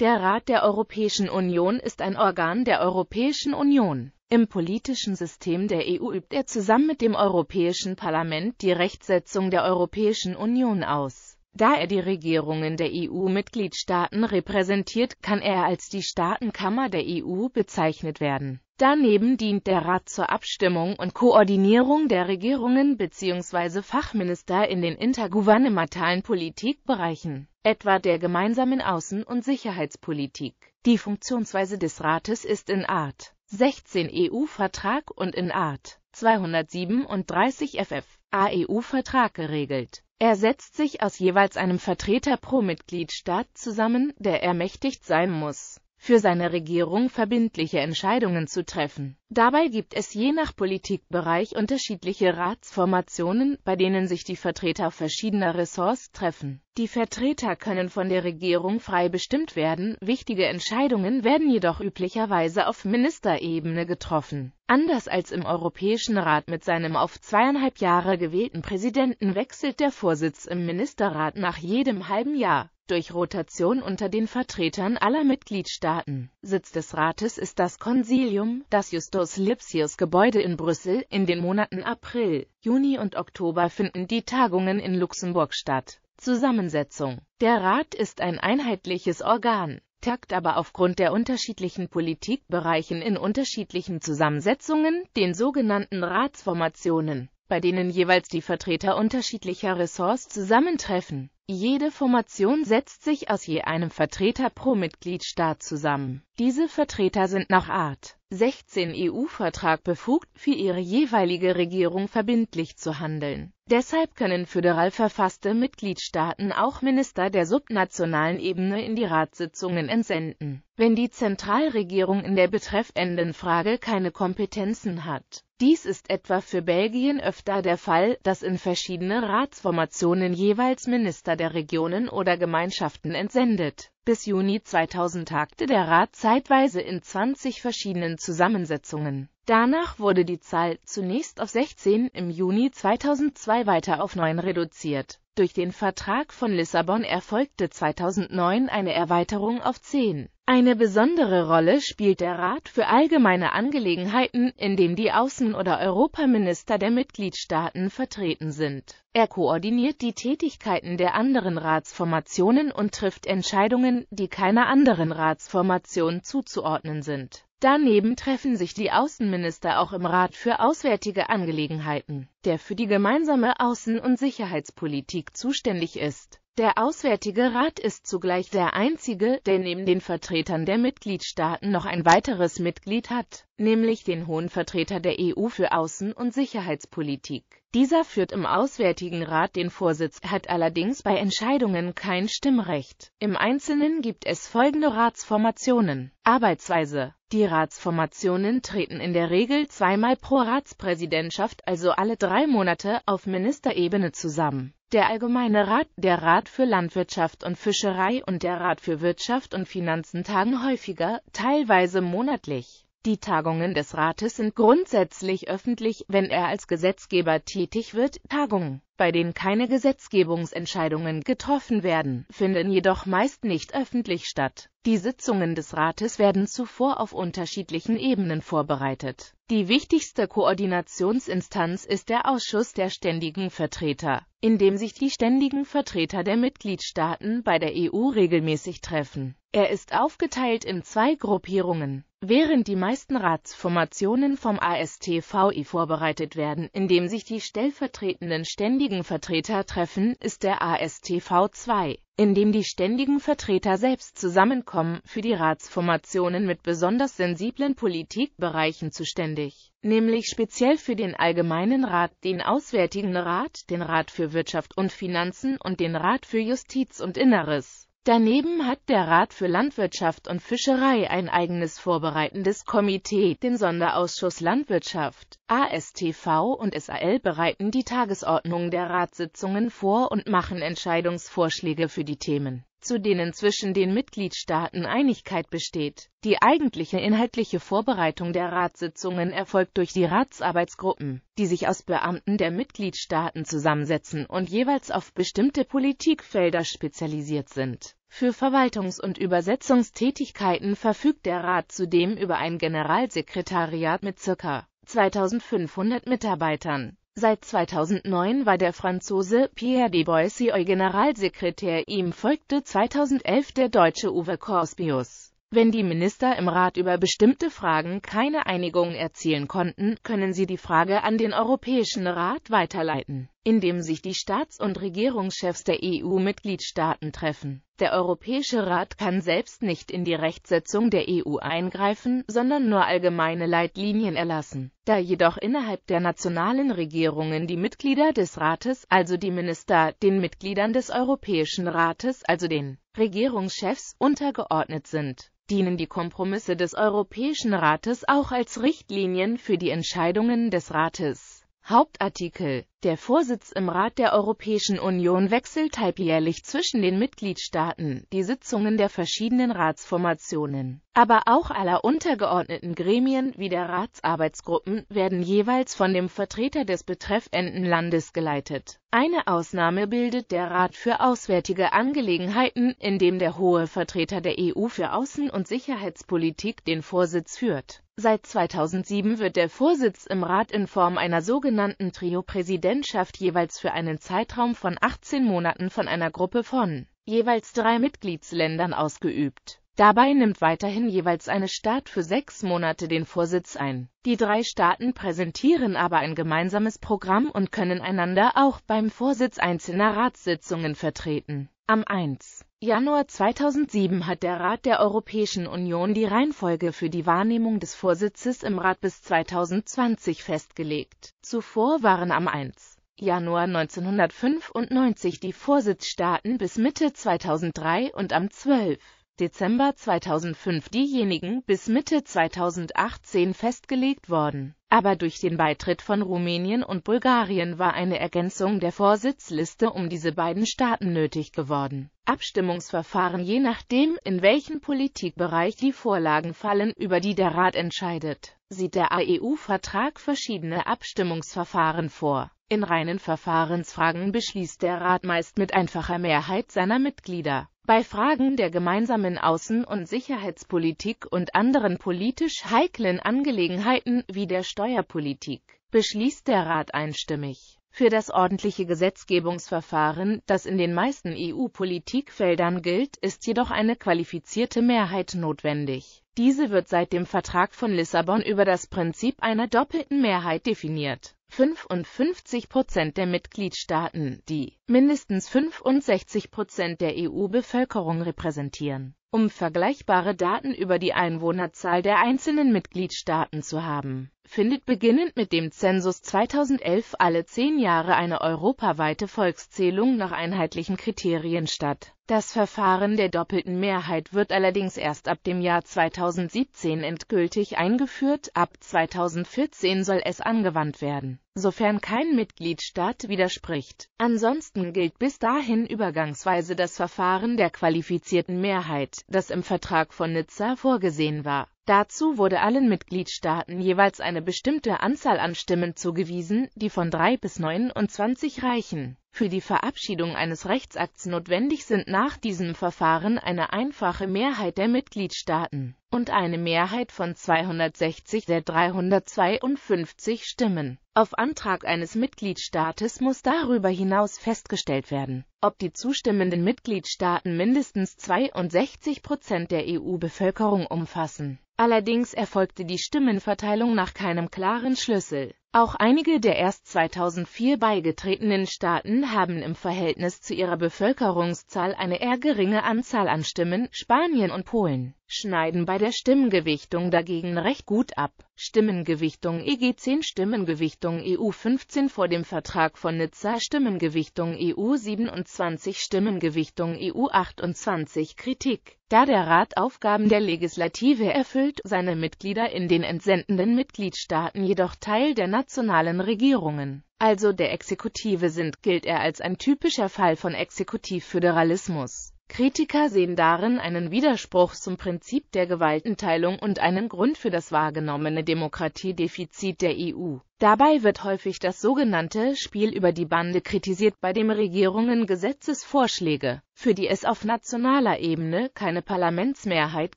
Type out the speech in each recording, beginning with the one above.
Der Rat der Europäischen Union ist ein Organ der Europäischen Union. Im politischen System der EU übt er zusammen mit dem Europäischen Parlament die Rechtsetzung der Europäischen Union aus da er die Regierungen der EU-Mitgliedstaaten repräsentiert, kann er als die Staatenkammer der EU bezeichnet werden. Daneben dient der Rat zur Abstimmung und Koordinierung der Regierungen bzw. Fachminister in den intergouvernementalen Politikbereichen, etwa der gemeinsamen Außen- und Sicherheitspolitik. Die Funktionsweise des Rates ist in Art 16 EU-Vertrag und in Art 237 FF AEU-Vertrag geregelt er setzt sich aus jeweils einem Vertreter pro Mitgliedstaat zusammen, der ermächtigt sein muss, für seine Regierung verbindliche Entscheidungen zu treffen. Dabei gibt es je nach Politikbereich unterschiedliche Ratsformationen, bei denen sich die Vertreter verschiedener Ressorts treffen. Die Vertreter können von der Regierung frei bestimmt werden, wichtige Entscheidungen werden jedoch üblicherweise auf Ministerebene getroffen. Anders als im Europäischen Rat mit seinem auf zweieinhalb Jahre gewählten Präsidenten wechselt der Vorsitz im Ministerrat nach jedem halben Jahr. Durch Rotation unter den Vertretern aller Mitgliedstaaten. Sitz des Rates ist das Konsilium, das Justus Lipsius Gebäude in Brüssel. In den Monaten April, Juni und Oktober finden die Tagungen in Luxemburg statt. Zusammensetzung Der Rat ist ein einheitliches Organ, tagt aber aufgrund der unterschiedlichen Politikbereichen in unterschiedlichen Zusammensetzungen, den sogenannten Ratsformationen bei denen jeweils die Vertreter unterschiedlicher Ressorts zusammentreffen. Jede Formation setzt sich aus je einem Vertreter pro Mitgliedstaat zusammen diese Vertreter sind nach Art 16 EU-Vertrag befugt, für ihre jeweilige Regierung verbindlich zu handeln. Deshalb können föderal verfasste Mitgliedstaaten auch Minister der subnationalen Ebene in die Ratssitzungen entsenden, wenn die Zentralregierung in der betreffenden Frage keine Kompetenzen hat. Dies ist etwa für Belgien öfter der Fall, dass in verschiedene Ratsformationen jeweils Minister der Regionen oder Gemeinschaften entsendet bis Juni 2000 tagte der Rat zeitweise in 20 verschiedenen Zusammensetzungen. Danach wurde die Zahl zunächst auf 16 im Juni 2002 weiter auf 9 reduziert. Durch den Vertrag von Lissabon erfolgte 2009 eine Erweiterung auf 10. Eine besondere Rolle spielt der Rat für allgemeine Angelegenheiten, in dem die Außen- oder Europaminister der Mitgliedstaaten vertreten sind. Er koordiniert die Tätigkeiten der anderen Ratsformationen und trifft Entscheidungen, die keiner anderen Ratsformation zuzuordnen sind. Daneben treffen sich die Außenminister auch im Rat für auswärtige Angelegenheiten, der für die gemeinsame Außen- und Sicherheitspolitik zuständig ist. Der Auswärtige Rat ist zugleich der einzige, der neben den Vertretern der Mitgliedstaaten noch ein weiteres Mitglied hat, nämlich den Hohen Vertreter der EU für Außen- und Sicherheitspolitik. Dieser führt im Auswärtigen Rat den Vorsitz, hat allerdings bei Entscheidungen kein Stimmrecht. Im Einzelnen gibt es folgende Ratsformationen. Arbeitsweise Die Ratsformationen treten in der Regel zweimal pro Ratspräsidentschaft, also alle drei Monate, auf Ministerebene zusammen der Allgemeine Rat, der Rat für Landwirtschaft und Fischerei und der Rat für Wirtschaft und Finanzen tagen häufiger, teilweise monatlich. Die Tagungen des Rates sind grundsätzlich öffentlich, wenn er als Gesetzgeber tätig wird, Tagungen bei denen keine Gesetzgebungsentscheidungen getroffen werden, finden jedoch meist nicht öffentlich statt. Die Sitzungen des Rates werden zuvor auf unterschiedlichen Ebenen vorbereitet. Die wichtigste Koordinationsinstanz ist der Ausschuss der ständigen Vertreter, in dem sich die ständigen Vertreter der Mitgliedstaaten bei der EU regelmäßig treffen. Er ist aufgeteilt in zwei Gruppierungen während die meisten Ratsformationen vom ASTVI vorbereitet werden, indem sich die stellvertretenden ständigen Vertreter treffen, ist der ASTV 2, in dem die ständigen Vertreter selbst zusammenkommen, für die Ratsformationen mit besonders sensiblen Politikbereichen zuständig, nämlich speziell für den Allgemeinen Rat, den Auswärtigen Rat, den Rat für Wirtschaft und Finanzen und den Rat für Justiz und Inneres. Daneben hat der Rat für Landwirtschaft und Fischerei ein eigenes vorbereitendes Komitee, den Sonderausschuss Landwirtschaft, ASTV und SAL bereiten die Tagesordnung der Ratssitzungen vor und machen Entscheidungsvorschläge für die Themen zu denen zwischen den Mitgliedstaaten Einigkeit besteht. Die eigentliche inhaltliche Vorbereitung der Ratssitzungen erfolgt durch die Ratsarbeitsgruppen, die sich aus Beamten der Mitgliedstaaten zusammensetzen und jeweils auf bestimmte Politikfelder spezialisiert sind. Für Verwaltungs- und Übersetzungstätigkeiten verfügt der Rat zudem über ein Generalsekretariat mit ca. 2500 Mitarbeitern. Seit 2009 war der Franzose Pierre de Boissieu Generalsekretär, ihm folgte 2011 der Deutsche Uwe Korspius. Wenn die Minister im Rat über bestimmte Fragen keine Einigung erzielen konnten, können sie die Frage an den Europäischen Rat weiterleiten, indem sich die Staats- und Regierungschefs der EU-Mitgliedstaaten treffen. Der Europäische Rat kann selbst nicht in die Rechtsetzung der EU eingreifen, sondern nur allgemeine Leitlinien erlassen. Da jedoch innerhalb der nationalen Regierungen die Mitglieder des Rates, also die Minister, den Mitgliedern des Europäischen Rates, also den Regierungschefs, untergeordnet sind dienen die Kompromisse des Europäischen Rates auch als Richtlinien für die Entscheidungen des Rates. Hauptartikel der Vorsitz im Rat der Europäischen Union wechselt halbjährlich zwischen den Mitgliedstaaten, die Sitzungen der verschiedenen Ratsformationen, aber auch aller untergeordneten Gremien wie der Ratsarbeitsgruppen werden jeweils von dem Vertreter des betreffenden Landes geleitet. Eine Ausnahme bildet der Rat für auswärtige Angelegenheiten, in dem der hohe Vertreter der EU für Außen- und Sicherheitspolitik den Vorsitz führt. Seit 2007 wird der Vorsitz im Rat in Form einer sogenannten Trio-Präsidentschaft Präsidentschaft jeweils für einen Zeitraum von 18 Monaten von einer Gruppe von jeweils drei Mitgliedsländern ausgeübt. Dabei nimmt weiterhin jeweils eine Staat für sechs Monate den Vorsitz ein. Die drei Staaten präsentieren aber ein gemeinsames Programm und können einander auch beim Vorsitz einzelner Ratssitzungen vertreten. Am 1. Januar 2007 hat der Rat der Europäischen Union die Reihenfolge für die Wahrnehmung des Vorsitzes im Rat bis 2020 festgelegt. Zuvor waren am 1. Januar 1995 die Vorsitzstaaten bis Mitte 2003 und am 12. Dezember 2005 diejenigen bis Mitte 2018 festgelegt worden. Aber durch den Beitritt von Rumänien und Bulgarien war eine Ergänzung der Vorsitzliste um diese beiden Staaten nötig geworden. Abstimmungsverfahren je nachdem, in welchen Politikbereich die Vorlagen fallen, über die der Rat entscheidet, sieht der AEU-Vertrag verschiedene Abstimmungsverfahren vor. In reinen Verfahrensfragen beschließt der Rat meist mit einfacher Mehrheit seiner Mitglieder. Bei Fragen der gemeinsamen Außen- und Sicherheitspolitik und anderen politisch heiklen Angelegenheiten wie der Steuerpolitik beschließt der Rat einstimmig für das ordentliche Gesetzgebungsverfahren, das in den meisten EU-Politikfeldern gilt, ist jedoch eine qualifizierte Mehrheit notwendig. Diese wird seit dem Vertrag von Lissabon über das Prinzip einer doppelten Mehrheit definiert 55 Prozent der Mitgliedstaaten, die mindestens 65 Prozent der EU-Bevölkerung repräsentieren, um vergleichbare Daten über die Einwohnerzahl der einzelnen Mitgliedstaaten zu haben findet beginnend mit dem Zensus 2011 alle zehn Jahre eine europaweite Volkszählung nach einheitlichen Kriterien statt. Das Verfahren der doppelten Mehrheit wird allerdings erst ab dem Jahr 2017 endgültig eingeführt, ab 2014 soll es angewandt werden, sofern kein Mitgliedstaat widerspricht. Ansonsten gilt bis dahin übergangsweise das Verfahren der qualifizierten Mehrheit, das im Vertrag von Nizza vorgesehen war. Dazu wurde allen Mitgliedstaaten jeweils eine bestimmte Anzahl an Stimmen zugewiesen, die von drei bis 29 reichen. Für die Verabschiedung eines Rechtsakts notwendig sind nach diesem Verfahren eine einfache Mehrheit der Mitgliedstaaten und eine Mehrheit von 260 der 352 Stimmen. Auf Antrag eines Mitgliedstaates muss darüber hinaus festgestellt werden, ob die zustimmenden Mitgliedstaaten mindestens 62 Prozent der EU-Bevölkerung umfassen Allerdings erfolgte die Stimmenverteilung nach keinem klaren Schlüssel. Auch einige der erst 2004 beigetretenen Staaten haben im Verhältnis zu ihrer Bevölkerungszahl eine eher geringe Anzahl an Stimmen, Spanien und Polen schneiden bei der Stimmengewichtung dagegen recht gut ab. Stimmengewichtung EG 10 Stimmengewichtung EU 15 vor dem Vertrag von Nizza Stimmengewichtung EU 27 Stimmengewichtung EU 28 Kritik Da der Rat Aufgaben der Legislative erfüllt, seine Mitglieder in den entsendenden Mitgliedstaaten jedoch Teil der nationalen Regierungen, also der Exekutive sind, gilt er als ein typischer Fall von Exekutivföderalismus. Kritiker sehen darin einen Widerspruch zum Prinzip der Gewaltenteilung und einen Grund für das wahrgenommene Demokratiedefizit der EU Dabei wird häufig das sogenannte Spiel über die Bande kritisiert, bei dem Regierungen Gesetzesvorschläge, für die es auf nationaler Ebene keine Parlamentsmehrheit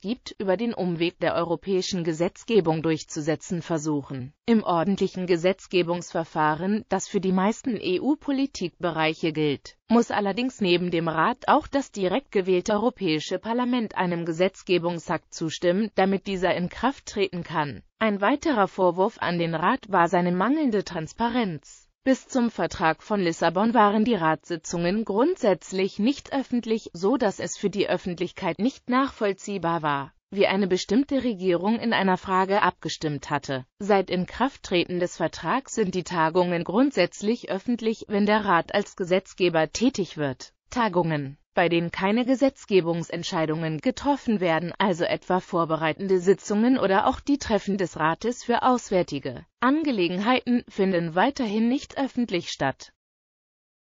gibt, über den Umweg der europäischen Gesetzgebung durchzusetzen versuchen. Im ordentlichen Gesetzgebungsverfahren, das für die meisten EU-Politikbereiche gilt, muss allerdings neben dem Rat auch das direkt gewählte Europäische Parlament einem Gesetzgebungsakt zustimmen, damit dieser in Kraft treten kann. Ein weiterer Vorwurf an den Rat war seine mangelnde Transparenz. Bis zum Vertrag von Lissabon waren die Ratssitzungen grundsätzlich nicht öffentlich, so dass es für die Öffentlichkeit nicht nachvollziehbar war, wie eine bestimmte Regierung in einer Frage abgestimmt hatte. Seit Inkrafttreten des Vertrags sind die Tagungen grundsätzlich öffentlich, wenn der Rat als Gesetzgeber tätig wird. Tagungen bei denen keine Gesetzgebungsentscheidungen getroffen werden, also etwa vorbereitende Sitzungen oder auch die Treffen des Rates für auswärtige Angelegenheiten, finden weiterhin nicht öffentlich statt.